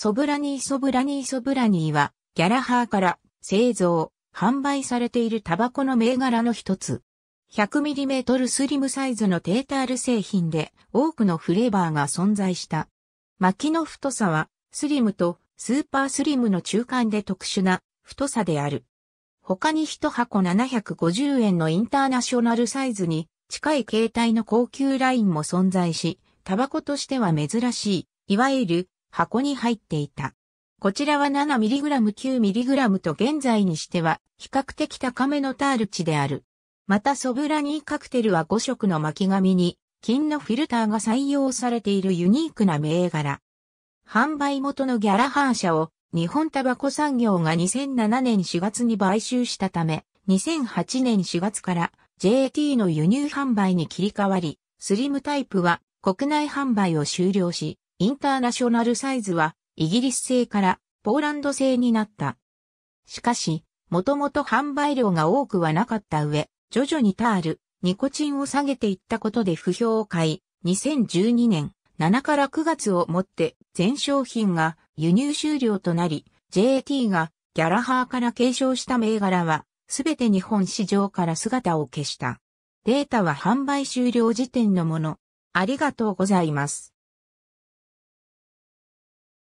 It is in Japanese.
ソブラニーソブラニーソブラニーは、ギャラハーから製造、販売されているタバコの銘柄の一つ。100mm スリムサイズのテータール製品で多くのフレーバーが存在した。薪の太さは、スリムとスーパースリムの中間で特殊な太さである。他に1箱750円のインターナショナルサイズに近い形態の高級ラインも存在し、タバコとしては珍しい、いわゆる箱に入っていた。こちらは 7mg9mg と現在にしては比較的高めのタール値である。またソブラニーカクテルは5色の巻紙に金のフィルターが採用されているユニークな銘柄。販売元のギャラハー社を日本タバコ産業が2007年4月に買収したため、2008年4月から JT の輸入販売に切り替わり、スリムタイプは国内販売を終了し、インターナショナルサイズはイギリス製からポーランド製になった。しかし、もともと販売量が多くはなかった上、徐々にタール、ニコチンを下げていったことで不評を買い、2012年7から9月をもって全商品が輸入終了となり、JT がギャラハーから継承した銘柄は、すべて日本市場から姿を消した。データは販売終了時点のもの。ありがとうございます。